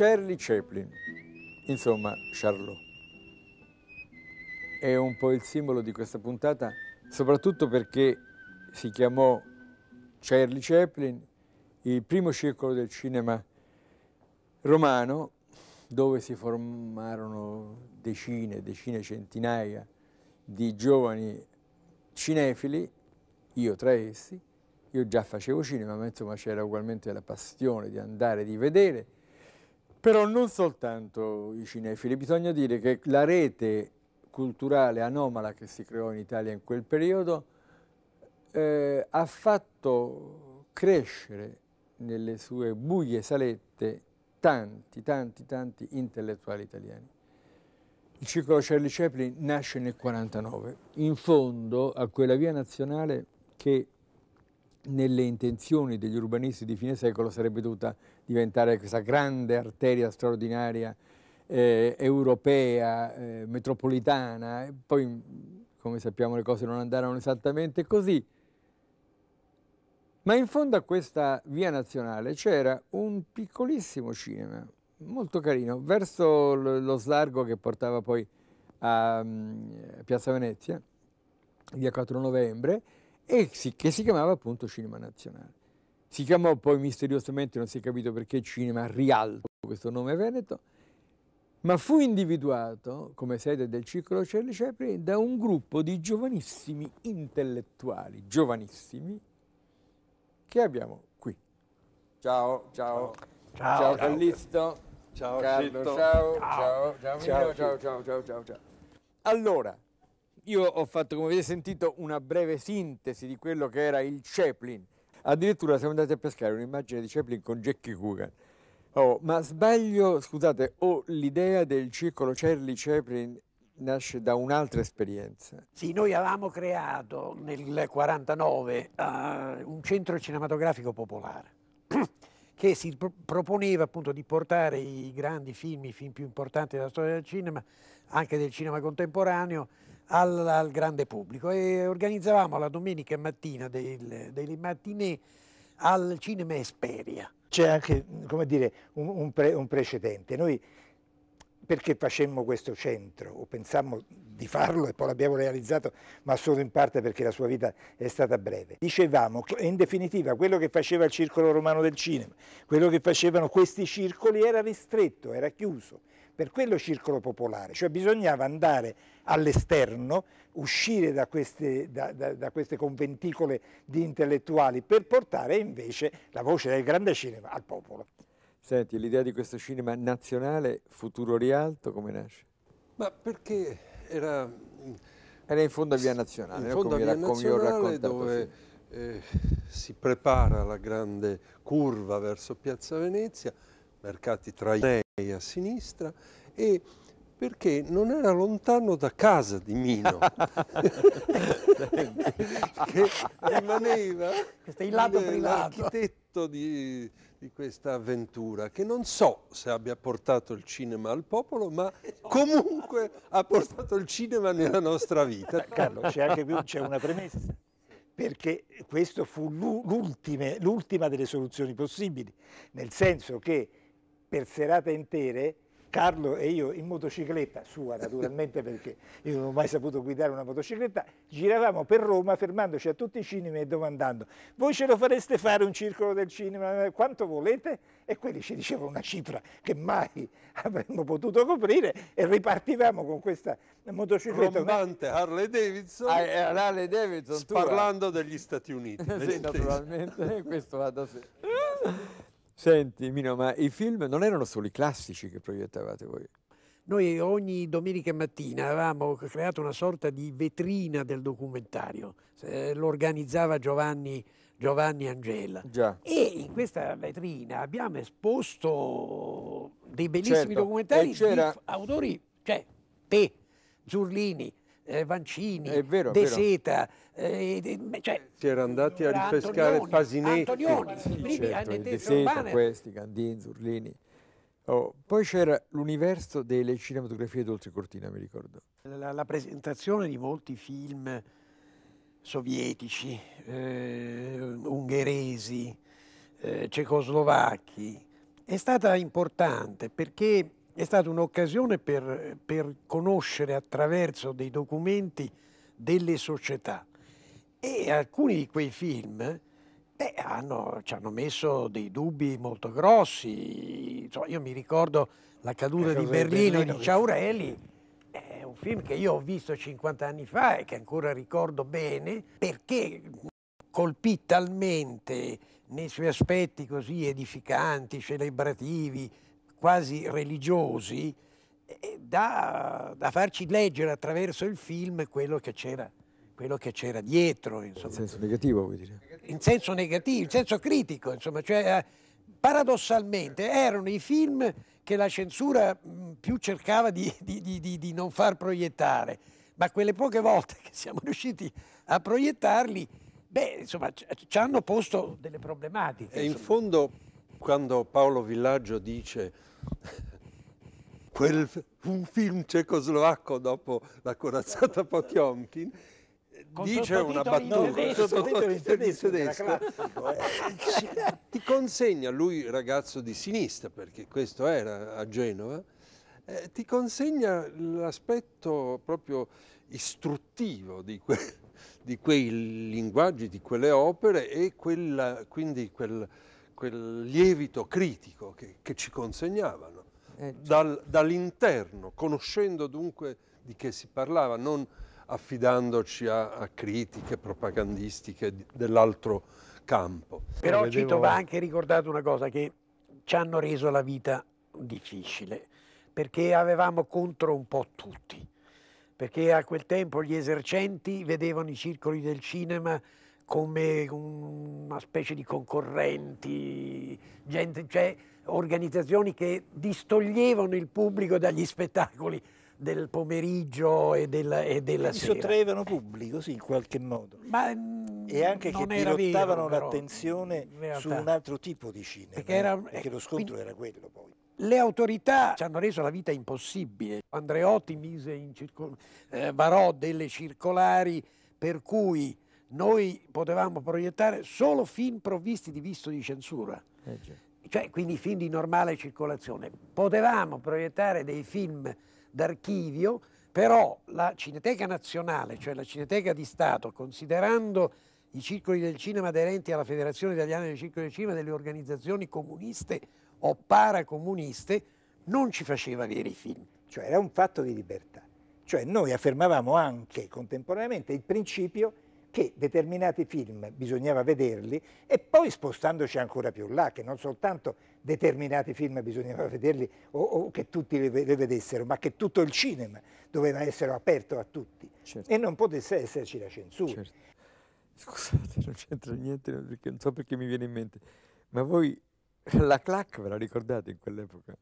Charlie Chaplin, insomma Charlot. È un po' il simbolo di questa puntata, soprattutto perché si chiamò Charlie Chaplin, il primo circolo del cinema romano, dove si formarono decine, decine, centinaia di giovani cinefili, io tra essi, io già facevo cinema, ma insomma c'era ugualmente la passione di andare, di vedere, però non soltanto i cinefili, bisogna dire che la rete culturale anomala che si creò in Italia in quel periodo eh, ha fatto crescere nelle sue buie salette tanti, tanti, tanti intellettuali italiani. Il circolo Charlie Chaplin nasce nel 1949, in fondo a quella via nazionale che nelle intenzioni degli urbanisti di fine secolo sarebbe dovuta diventare questa grande arteria straordinaria eh, europea, eh, metropolitana, poi mm, come sappiamo le cose non andarono esattamente così. Ma in fondo a questa via nazionale c'era un piccolissimo cinema, molto carino, verso lo slargo che portava poi a mm, Piazza Venezia, via 4 novembre, e che si chiamava appunto Cinema Nazionale. Si chiamò poi misteriosamente, non si è capito perché, Cinema Rialto, questo nome veneto, ma fu individuato come sede del Circolo Cerli Cepri da un gruppo di giovanissimi intellettuali, giovanissimi, che abbiamo qui. Ciao, ciao. Ciao, ciao Callisto. Ciao Carlo, ciao, ciao, ciao, ciao, ciao, ciao, ciao, ciao, ciao. Allora, io ho fatto, come avete sentito, una breve sintesi di quello che era il Chaplin, Addirittura siamo andati a pescare un'immagine di Chaplin con Jackie Coogan. Oh, ma sbaglio, scusate, o oh, l'idea del circolo Charlie Chaplin nasce da un'altra esperienza? Sì, noi avevamo creato nel 1949 uh, eh, un centro cinematografico popolare che si pro- proponeva appunto di portare i grandi film, i film più importanti della storia del cinema, anche del cinema contemporaneo, al, al grande pubblico e organizzavamo la domenica mattina del, delle mattinee al Cinema Esperia. C'è anche come dire, un, un, pre, un precedente. Noi perché facemmo questo centro o pensammo di farlo e poi l'abbiamo realizzato ma solo in parte perché la sua vita è stata breve. Dicevamo che in definitiva quello che faceva il circolo romano del cinema, quello che facevano questi circoli era ristretto, era chiuso, per quello circolo popolare, cioè bisognava andare all'esterno, uscire da queste, da, da, da queste, conventicole di intellettuali per portare invece la voce del grande cinema al popolo. Senti, l'idea di questo cinema nazionale, futuro rialto, come nasce? Ma perché era... Mm, era in fondo a Via Nazionale, in fondo a Via Nazionale dove eh, si prepara la grande curva verso Piazza Venezia, mercati tra i a sinistra e perché non era lontano da casa di Mino, che rimaneva l'architetto di, di, questa avventura, che non so se abbia portato il cinema al popolo, ma comunque ha portato il cinema nella nostra vita. Carlo, c'è anche più, c'è una premessa, perché questa fu l'ultima delle soluzioni possibili, nel senso che per serate intere Carlo e io in motocicletta, sua naturalmente perché io non ho mai saputo guidare una motocicletta, giravamo per Roma fermandoci a tutti i cinema e domandando voi ce lo fareste fare un circolo del cinema quanto volete? E quelli ci dicevano una cifra che mai avremmo potuto coprire e ripartivamo con questa motocicletta. Rombante Harley Davidson, ah, eh, Harley Davidson parlando degli Stati Uniti. sì, naturalmente, questo va da sé. Senti Mino, ma i film non erano solo i classici che proiettavate voi? Noi ogni domenica mattina avevamo creato una sorta di vetrina del documentario, eh, lo organizzava Giovanni, Giovanni Angela. Già. E in questa vetrina abbiamo esposto dei bellissimi certo. documentari di autori, cioè te, Zurlini, eh, Vancini, vero, De Seta. Eh, cioè, si era andati a ripescare Pasinetti. Antonioni, sì, primi certo, anni De Seta, urbane. questi, Gandini, Zurlini. Oh, poi c'era l'universo delle cinematografie d'oltrecortina, mi ricordo. La, la, presentazione di molti film sovietici, eh, ungheresi, eh, cecoslovacchi, è stata importante perché è stata un'occasione per, per conoscere attraverso dei documenti delle società e alcuni di quei film beh, hanno, ci hanno messo dei dubbi molto grossi. Insomma, io mi ricordo la caduta eh, di Berlino, Berlino di Ciaurelli, è un film che io ho visto 50 anni fa e che ancora ricordo bene perché colpì talmente nei suoi aspetti così edificanti, celebrativi, quasi religiosi eh, da, da, farci leggere attraverso il film quello che c'era, dietro. Insomma. In senso negativo vuoi dire? In senso negativo, in senso critico, insomma, cioè, eh, paradossalmente erano i film che la censura mm, più cercava di, di, di, di non far proiettare, ma quelle poche volte che siamo riusciti a proiettarli, beh, insomma, ci hanno posto delle problematiche. E in fondo quando Paolo Villaggio dice quel, un film cecoslovacco dopo la corazzata Potiomkin, dice una battuta sottotitoli in tedesco, tedesco eh. ti consegna lui ragazzo di sinistra perché questo era a Genova eh, ti consegna l'aspetto proprio istruttivo di, que di, quei linguaggi di quelle opere e quella, quindi quel quel lievito critico che, che ci consegnavano eh, dal, dall'interno, conoscendo dunque di che si parlava, non affidandoci a, a critiche propagandistiche dell'altro campo. Eh, Però vedevo... Cito va anche ricordato una cosa che ci hanno reso la vita difficile, perché avevamo contro un po' tutti, perché a quel tempo gli esercenti vedevano i circoli del cinema come una specie di concorrenti, gente, cioè organizzazioni che distoglievano il pubblico dagli spettacoli del pomeriggio e, del, e della Quindi sera. sottraevano pubblico, sì, in qualche modo. Ma, mm, e anche che dirottavano vero, l'attenzione però, su un altro tipo di cinema, perché, era, perché lo eh, scontro quindi, era quello poi. Le autorità ci hanno reso la vita impossibile. Andreotti mise in circo, eh, varò delle circolari per cui noi potevamo proiettare solo film provvisti di visto di censura, eh cioè quindi film di normale circolazione. Potevamo proiettare dei film d'archivio, però la Cineteca Nazionale, cioè la Cineteca di Stato, considerando i circoli del cinema aderenti alla Federazione Italiana dei Circoli del Cinema delle organizzazioni comuniste o paracomuniste, non ci faceva avere i film. Cioè era un fatto di libertà. Cioè noi affermavamo anche contemporaneamente il principio che determinati film bisognava vederli e poi spostandoci ancora più là, che non soltanto determinati film bisognava vederli o, o che tutti li, li, vedessero, ma che tutto il cinema doveva essere aperto a tutti certo. e non potesse esserci la censura. Certo. Scusate, non c'entra niente, perché non so perché mi viene in mente, ma voi la clac ve la ricordate in quell'epoca?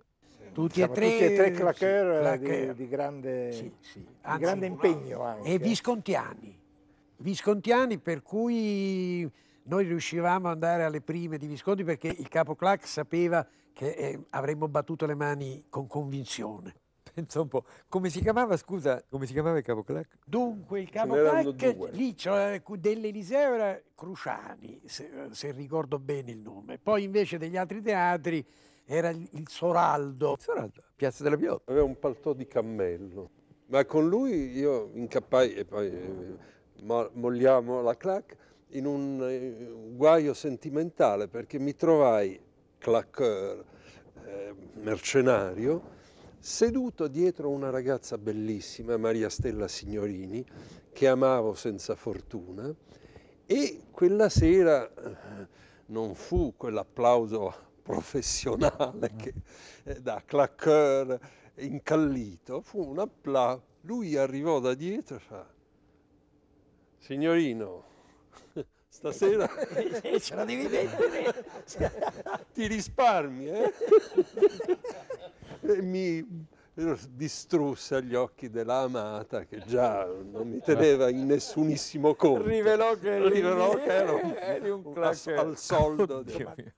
Tutti, e tre, tutti e tre claqueur, sì, eh, claqueur. Di, di, grande, sì, sì. Anzi, di grande impegno anche. E viscontiani viscontiani per cui noi riuscivamo ad andare alle prime di Visconti perché il capo Clark sapeva che eh, avremmo battuto le mani con convinzione. Pensa un po', come si chiamava, scusa, come si chiamava il capo Clark? Dunque, il capo Clark, lì cioè, dell'Eliseo era Cruciani, se, se, ricordo bene il nome. Poi invece degli altri teatri era il Soraldo. Il Soraldo, Piazza della Piotta. Aveva un paltò di cammello. Ma con lui io incappai e poi... Eh, molliamo la clac, in un eh, guaio sentimentale perché mi trovai claqueur, eh, mercenario, seduto dietro una ragazza bellissima, Maria Stella Signorini, che amavo senza fortuna e quella sera eh, non fu quell'applauso professionale che, eh, da claqueur incallito, fu un applauso. Lui arrivò da dietro e fa Signorino, stasera eh, ce la devi mettere. Ti risparmi, eh? e mi distrusse agli occhi della amata che già non mi teneva in nessunissimo conto. Rivelò che, Rivelò che ero un, un, un al soldo. Oddio. Di...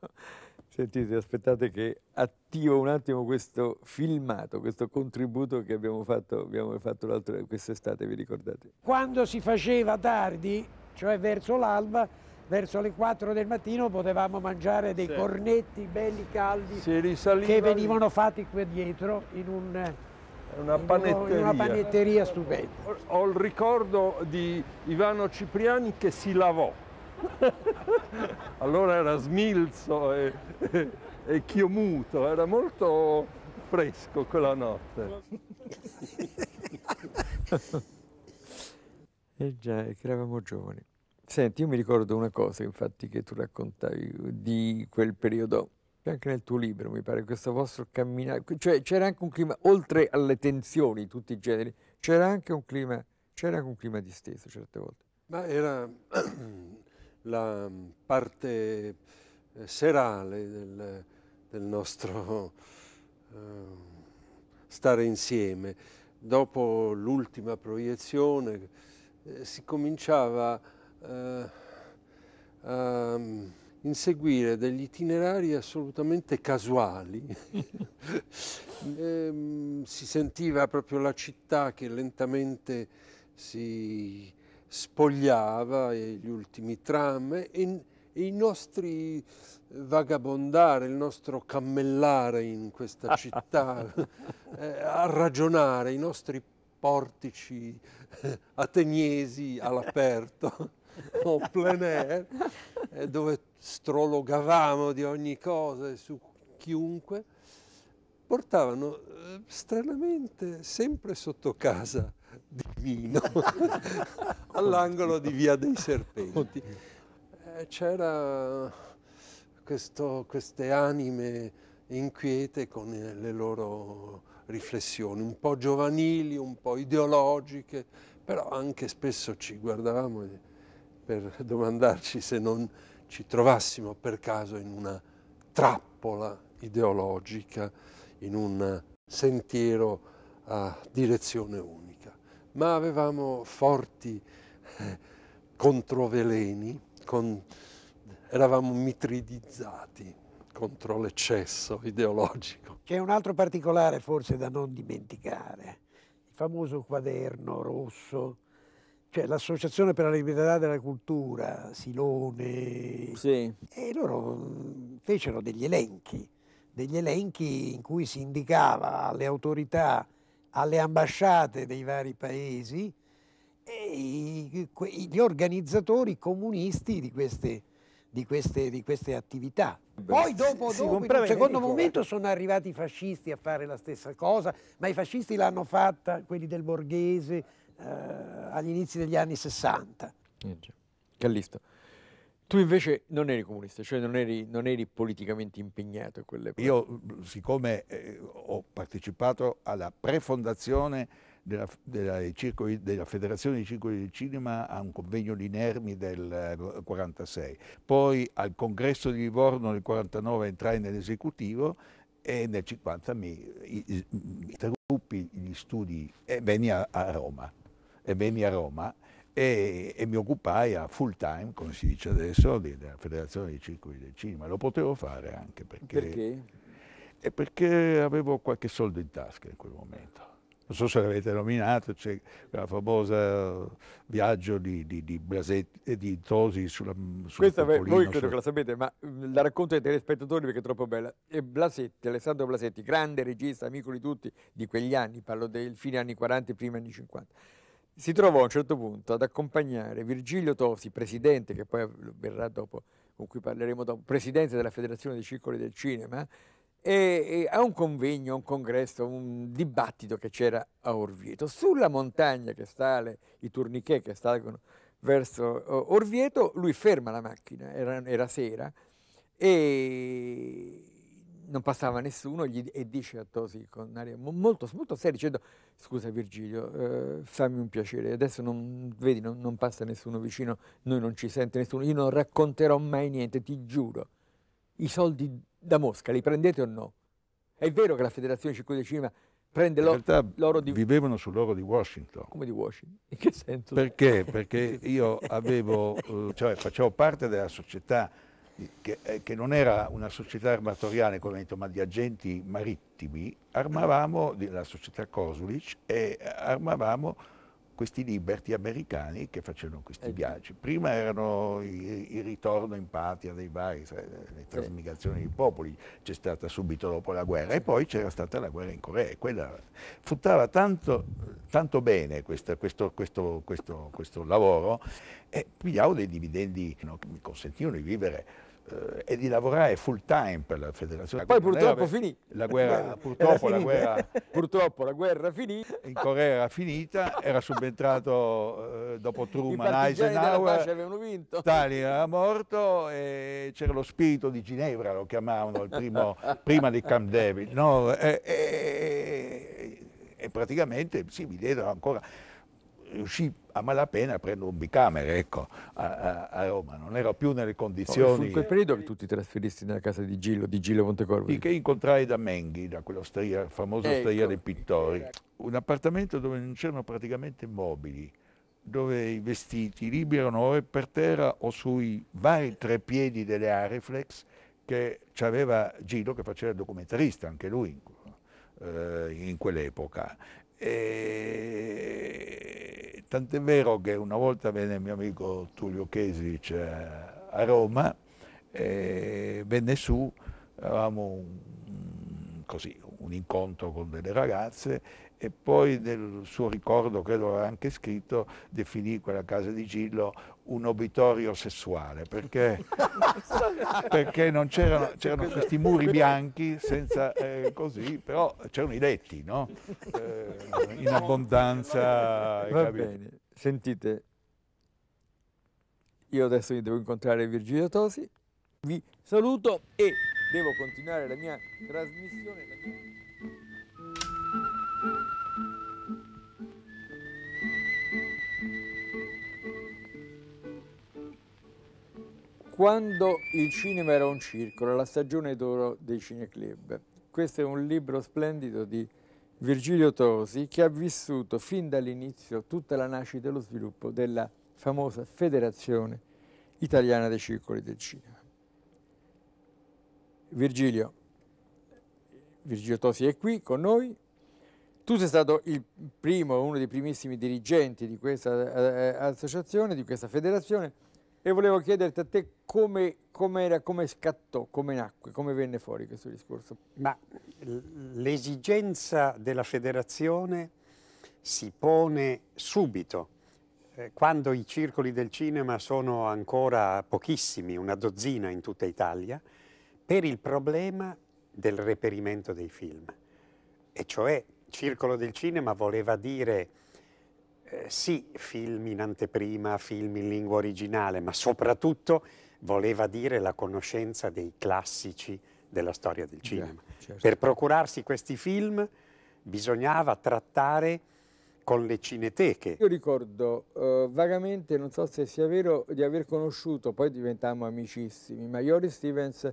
Sentite, aspettate che attivo un attimo questo filmato, questo contributo che abbiamo fatto, abbiamo fatto quest'estate, vi ricordate? Quando si faceva tardi, cioè verso l'alba, verso le 4 del mattino potevamo mangiare dei sì. cornetti belli caldi che venivano lì. fatti qui dietro in, un, una, panetteria. una panetteria stupenda. Ho, ho il ricordo di Ivano Cipriani che si lavò allora era smilzo e, e, e chiomuto, era molto fresco quella notte. eh già, eravamo giovani. Senti, io mi ricordo una cosa, infatti, che tu raccontavi di quel periodo, anche nel tuo libro, mi pare, questo vostro camminare, cioè c'era anche un clima, oltre alle tensioni di tutti i generi, c'era anche un clima, c'era anche un clima disteso certe volte. Ma era, la mm, parte eh, serale del, del nostro uh, stare insieme. Dopo l'ultima proiezione eh, si cominciava eh, a mm, inseguire degli itinerari assolutamente casuali. eh, si sentiva proprio la città che lentamente si spogliava gli ultimi tram e, e i nostri vagabondare, il nostro cammellare in questa città, eh, a ragionare, i nostri portici eh, ateniesi all'aperto o plein air, eh, dove strologavamo di ogni cosa e su chiunque, portavano eh, stranamente sempre sotto casa divino all'angolo di Via dei Serpenti. Eh, c'era questo, queste anime inquiete con eh, le loro riflessioni, un po' giovanili, un po' ideologiche, però anche spesso ci guardavamo per domandarci se non ci trovassimo per caso in una trappola ideologica, in un sentiero a direzione unica, ma avevamo forti eh, controveleni, con, eravamo mitridizzati contro l'eccesso ideologico. C'è un altro particolare forse da non dimenticare, il famoso quaderno rosso, cioè l'Associazione per la Libertà della Cultura, Silone, sì. e loro mm, fecero degli elenchi, degli elenchi in cui si indicava alle autorità alle ambasciate dei vari paesi e gli organizzatori comunisti di queste, di queste, di queste attività. Poi dopo, dopo in un secondo momento sono arrivati i fascisti a fare la stessa cosa, ma i fascisti l'hanno fatta quelli del Borghese eh, agli inizi degli anni 60. Eh Callisto. Tu invece non eri comunista, cioè non eri, non eri politicamente impegnato a quelle parole. Io, siccome eh, ho partecipato alla prefondazione della, della, circoli, della, Federazione dei Circoli del Cinema a un convegno di Nermi del 1946, eh, poi al congresso di Livorno nel 1949 entrai nell'esecutivo e nel 1950 mi, interruppi gli studi e venni a, a Roma. E venni a Roma e, e, mi occupai a full time, come si dice adesso, della Federazione dei Circoli del Cinema. Lo potevo fare anche perché... Perché? E perché avevo qualche soldo in tasca in quel momento. Non so se l'avete nominato, c'è quella famosa eh, viaggio di, di, di Blasetti e eh, di Tosi sulla mm, sul Questa Topolino, voi credo su... che la sapete, ma mm, la racconto ai telespettatori perché è troppo bella. E Blasetti, Alessandro Blasetti, grande regista, amico di tutti di quegli anni, parlo del fine anni 40 e primi anni 50 si trovò a un certo punto ad accompagnare Virgilio Tosi, presidente, che poi verrà dopo, con cui parleremo dopo, presidente della Federazione dei Circoli del Cinema, e, e a un convegno, a un congresso, un dibattito che c'era a Orvieto. Sulla montagna che sale, i tourniquet che salgono verso Orvieto, lui ferma la macchina, era, era sera, e non passava nessuno gli, e dice a Tosi con aria molto, molto seria dicendo scusa Virgilio eh, fammi un piacere adesso non, vedi non, non, passa nessuno vicino noi non ci sente nessuno io non racconterò mai niente ti giuro i soldi da Mosca li prendete o no? è vero che la federazione circuito di cinema prende l'oro, l'oro di vivevano sull'oro di Washington come di Washington? in che senso? perché? perché io avevo eh, cioè facevo parte della società che, eh, che, non era una società armatoriale, come detto, ma di agenti marittimi, armavamo, la società Kosulic, e eh, armavamo questi liberti americani che facevano questi eh, viaggi. Prima erano il, ritorno in patria dei vari, le trasmigrazioni dei popoli, c'è stata subito dopo la guerra e poi c'era stata la guerra in Corea. Quella fruttava tanto, tanto bene questa, questo, questo, questo, questo, lavoro e pigliavo dei dividendi no, che mi consentivano di vivere eh, e di lavorare full time per la federazione. Poi purtroppo era, finì. La guerra, purtroppo, la guerra, purtroppo la guerra finì. In Corea era finita, era subentrato eh, dopo Truman Eisenhower, avevano vinto. Stalin era morto e c'era lo spirito di Ginevra, lo chiamavano primo, prima di Camp David. No, e, e, e praticamente si sì, mi diedero ancora riuscì a malapena a prendere un bicamere ecco, a, a, Roma, non ero più nelle condizioni... No, fu quel periodo che tu ti trasferisti nella casa di Gillo, di Gillo Montecorvo? Sì, che incontrai da Menghi, da quella osteria, famosa ecco. osteria dei pittori. Un appartamento dove non c'erano praticamente mobili, dove i vestiti liberano o per terra o sui vari tre piedi delle Ariflex che c'aveva Gillo, che faceva il documentarista, anche lui, eh, in quell'epoca. Tant'è vero che una volta venne il mio amico Tullio Chesic eh, a Roma, e venne su, avevamo un, così, un incontro con delle ragazze e poi nel suo ricordo, credo l'aveva anche scritto, definì quella casa di Gillo un obitorio sessuale, perché, perché c'erano, questi muri bianchi senza eh, così, però c'erano i letti, no? eh, in abbondanza. Va bene, sentite, io adesso devo incontrare Virgilio Tosi, vi saluto e devo continuare la mia trasmissione. La mia... Quando il cinema era un circolo, la stagione d'oro dei cineclub. Questo è un libro splendido di Virgilio Tosi che ha vissuto fin dall'inizio tutta la nascita e lo sviluppo della famosa Federazione Italiana dei Circoli del Cinema. Virgilio, Virgilio Tosi è qui con noi. Tu sei stato il primo, uno dei primissimi dirigenti di questa eh, eh, associazione, di questa federazione e volevo chiederti a te come, come, era, come scattò, come nacque, come venne fuori questo discorso. Ma l'esigenza della federazione si pone subito, eh, quando i circoli del cinema sono ancora pochissimi, una dozzina in tutta Italia, per il problema del reperimento dei film. E cioè, circolo del cinema voleva dire eh, sì, film in anteprima, film in lingua originale, ma soprattutto voleva dire la conoscenza dei classici della storia del cinema. Yeah, certo. Per procurarsi questi film bisognava trattare con le cineteche. Io ricordo eh, vagamente, non so se sia vero, di aver conosciuto, poi diventammo amicissimi, ma Maiori Stevens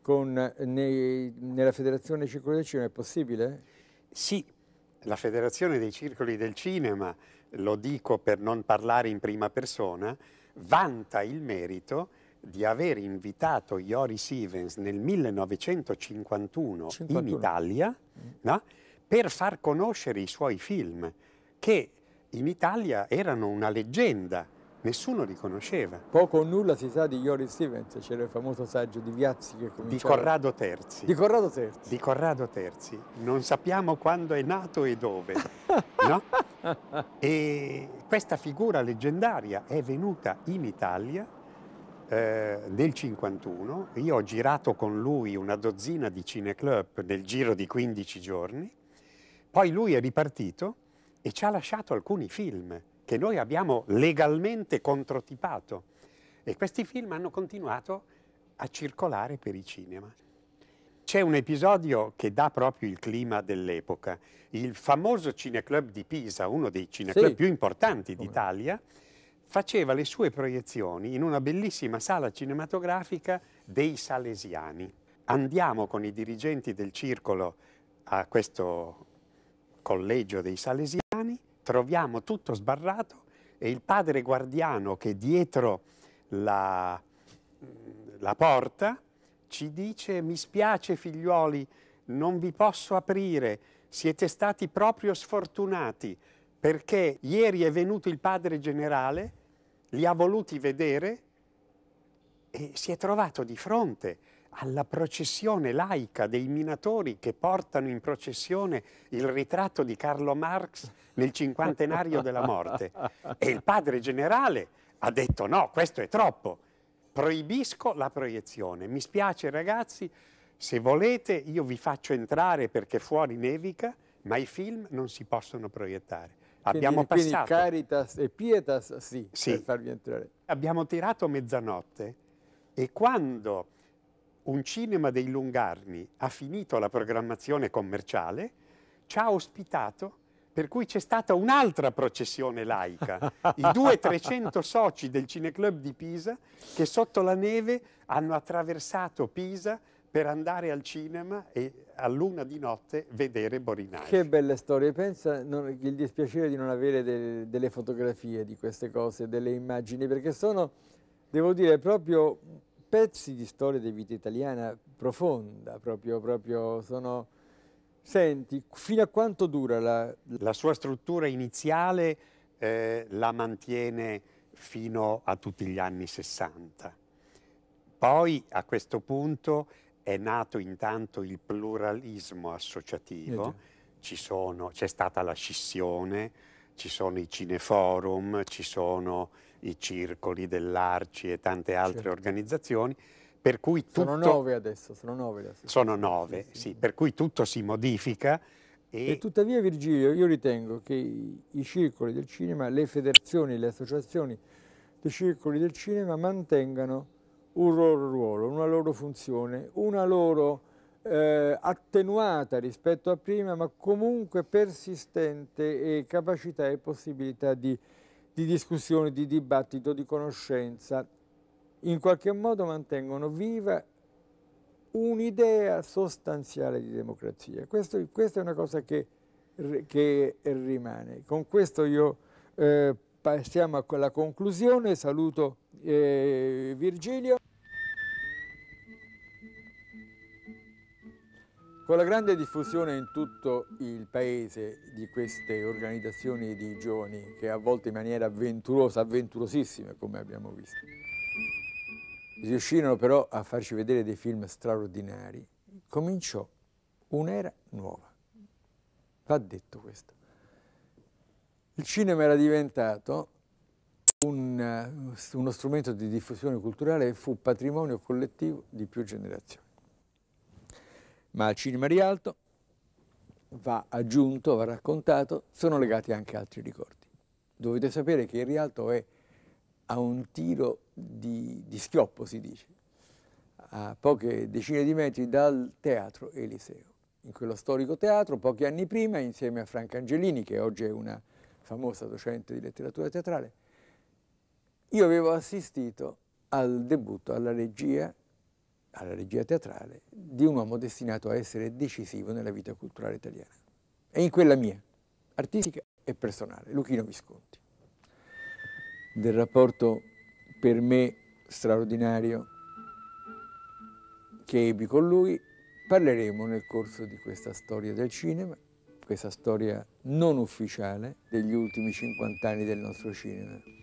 con, nei, nella Federazione Circoli del Cinema, è possibile? Sì, la Federazione dei Circoli del Cinema lo dico per non parlare in prima persona, vanta il merito di aver invitato Joris Evans nel 1951 51. in Italia mm. no? per far conoscere i suoi film, che in Italia erano una leggenda nessuno li conosceva. Poco o nulla si sa di Joris Stevens, c'era il famoso saggio di Viazzi che cominciava... Di Corrado Terzi. Di Corrado Terzi. Di Corrado Terzi. Non sappiamo quando è nato e dove, no? E questa figura leggendaria è venuta in Italia eh, nel 51. Io ho girato con lui una dozzina di cineclub nel giro di 15 giorni. Poi lui è ripartito e ci ha lasciato alcuni film che noi abbiamo legalmente controtipato e questi film hanno continuato a circolare per i cinema. C'è un episodio che dà proprio il clima dell'epoca. Il famoso Cineclub di Pisa, uno dei cineclub sì. più importanti d'Italia, faceva le sue proiezioni in una bellissima sala cinematografica dei Salesiani. Andiamo con i dirigenti del circolo a questo collegio dei Salesiani troviamo tutto sbarrato e il padre guardiano che dietro la, la porta ci dice mi spiace figliuoli, non vi posso aprire, siete stati proprio sfortunati perché ieri è venuto il padre generale, li ha voluti vedere e si è trovato di fronte alla processione laica dei minatori che portano in processione il ritratto di Carlo Marx nel cinquantenario della morte. E il padre generale ha detto no, questo è troppo, proibisco la proiezione. Mi spiace ragazzi, se volete io vi faccio entrare perché fuori nevica, ma i film non si possono proiettare. Quindi, abbiamo quindi, passato... Caritas e Pietas sì, sì. per farvi entrare. Abbiamo tirato mezzanotte e quando un cinema dei Lungarni ha finito la programmazione commerciale, ci ha ospitato per cui c'è stata un'altra processione laica, i 200-300 soci del Cineclub di Pisa che sotto la neve hanno attraversato Pisa per andare al cinema e a luna di notte vedere Borinari. Che belle storie, pensa non, il dispiacere di non avere del, delle fotografie di queste cose, delle immagini, perché sono, devo dire, proprio pezzi di storia di vita italiana profonda, proprio, proprio sono... Senti, fino a quanto dura la... La sua struttura iniziale eh, la mantiene fino a tutti gli anni 60. Poi a questo punto è nato intanto il pluralismo associativo, eh c'è stata la scissione, ci sono i cineforum, ci sono i circoli dell'Arci e tante altre certo. organizzazioni, per cui tutto... Sono nove adesso, sono nove. Adesso. Sono nove, sì, sì. sì, per cui tutto si modifica. E... e... tuttavia Virgilio, io ritengo che i circoli del cinema, le federazioni, le associazioni dei circoli del cinema mantengano un loro ruolo, una loro funzione, una loro eh, attenuata rispetto a prima, ma comunque persistente capacità e possibilità di di discussione, di dibattito, di conoscenza, in qualche modo mantengono viva un'idea sostanziale di democrazia. Questo, questa è una cosa che, che rimane. Con questo io eh, passiamo alla conclusione, saluto eh, Virgilio. Con la grande diffusione in tutto il paese di queste organizzazioni di giovani, che a volte in maniera avventurosa, avventurosissime come abbiamo visto, riuscirono però a farci vedere dei film straordinari, cominciò un'era nuova. Va detto questo. Il cinema era diventato un, eh, uno strumento di diffusione culturale e fu patrimonio collettivo di più generazioni ma al cinema Rialto va aggiunto, va raccontato, sono legati anche altri ricordi. Dovete sapere che il Rialto è a un tiro di, di schioppo, si dice, a poche decine di metri dal teatro Eliseo. In quello storico teatro, pochi anni prima, insieme a Franca Angelini, che oggi è una famosa docente di letteratura teatrale, io avevo assistito al debutto alla regia alla regia teatrale di un uomo destinato a essere decisivo nella vita culturale italiana e in quella mia, artistica e personale, Luchino Visconti. Del rapporto per me straordinario che ebbi con lui parleremo nel corso di questa storia del cinema, questa storia non ufficiale degli ultimi 50 anni del nostro cinema.